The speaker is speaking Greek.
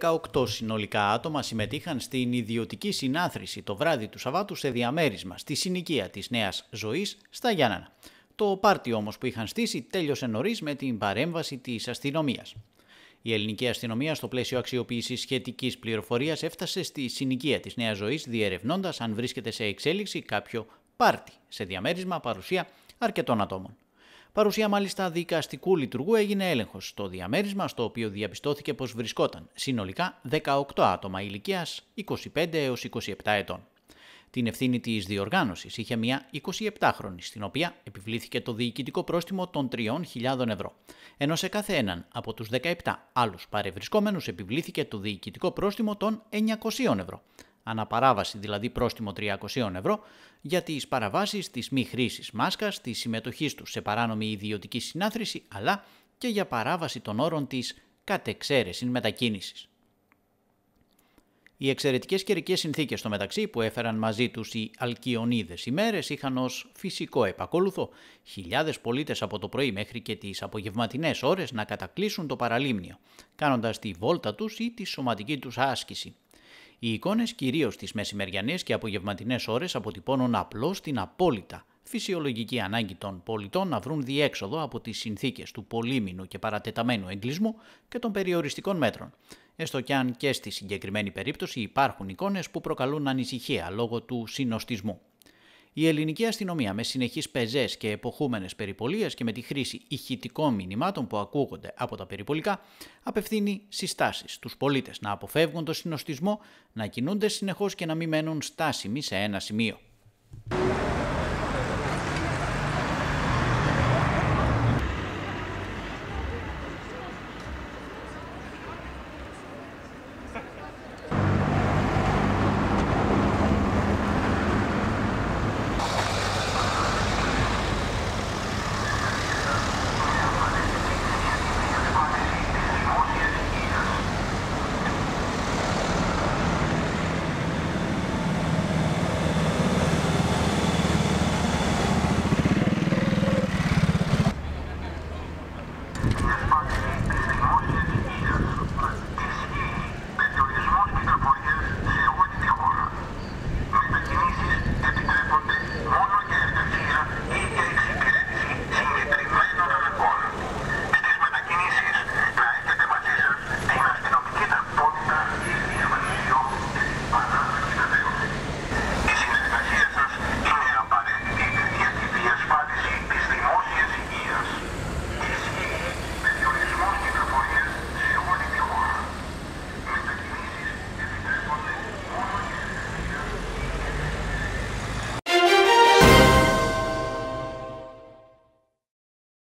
18 συνολικά άτομα συμμετείχαν στην ιδιωτική συνάθρηση το βράδυ του Σαββάτου σε διαμέρισμα στη συνοικία της Νέας Ζωής στα Γιάννανα. Το πάρτι όμως που είχαν στήσει τέλειωσε νωρίς με την παρέμβαση της αστυνομίας. Η ελληνική αστυνομία στο πλαίσιο αξιοποίησης σχετικής πληροφορίας έφτασε στη συνοικία της Νέας Ζωής διερευνώντας αν βρίσκεται σε εξέλιξη κάποιο πάρτι σε διαμέρισμα παρουσία αρκετών ατόμων παρουσία μάλιστα δικαστικού λειτουργού έγινε έλεγχος στο διαμέρισμα, στο οποίο διαπιστώθηκε πως βρισκόταν συνολικά 18 άτομα ηλικίας 25 έω 27 ετών. Την ευθύνη της διοργάνωσης είχε μια 27χρονη, στην οποία επιβλήθηκε το διοικητικό πρόστιμο των 3.000 ευρώ. Ενώ σε κάθε έναν από τους 17 άλλους παρευρισκόμενους επιβλήθηκε το διοικητικό πρόστιμο των 900 ευρώ αναπαράβαση δηλαδή πρόστιμο 300 ευρώ, για τις παραβάσεις τη μη χρήση μάσκας, τη συμμετοχής τους σε παράνομη ιδιωτική συνάθρηση, αλλά και για παράβαση των όρων της κατεξαίρεσης μετακίνησης. Οι εξαιρετικές καιρικές συνθήκες στο μεταξύ που έφεραν μαζί τους οι Αλκιονίδες ημέρε είχαν ως φυσικό επακόλουθο χιλιάδες πολίτες από το πρωί μέχρι και τις απογευματινές ώρες να κατακλείσουν το παραλίμνιο, κάνοντας τη βόλτα τους ή τη σωματική τους άσκηση, οι εικόνες κυρίως τις μεσημεριανές και απογευματινές ώρες αποτυπώνουν απλώς την απόλυτα φυσιολογική ανάγκη των πολιτών να βρουν διέξοδο από τις συνθήκες του πολύμινου και παρατεταμένου εγκλισμού και των περιοριστικών μέτρων. Έστω και αν και στη συγκεκριμένη περίπτωση υπάρχουν εικόνες που προκαλούν ανησυχία λόγω του συνοστισμού η ελληνική αστυνομία με συνεχείς πεζές και εποχούμενες περιπολίες και με τη χρήση ηχητικών μηνυμάτων που ακούγονται από τα περιπολικά, απευθύνει συστάσεις τους πολίτες να αποφεύγουν το συνοστισμό, να κινούνται συνεχώς και να μην μένουν στάσιμοι σε ένα σημείο.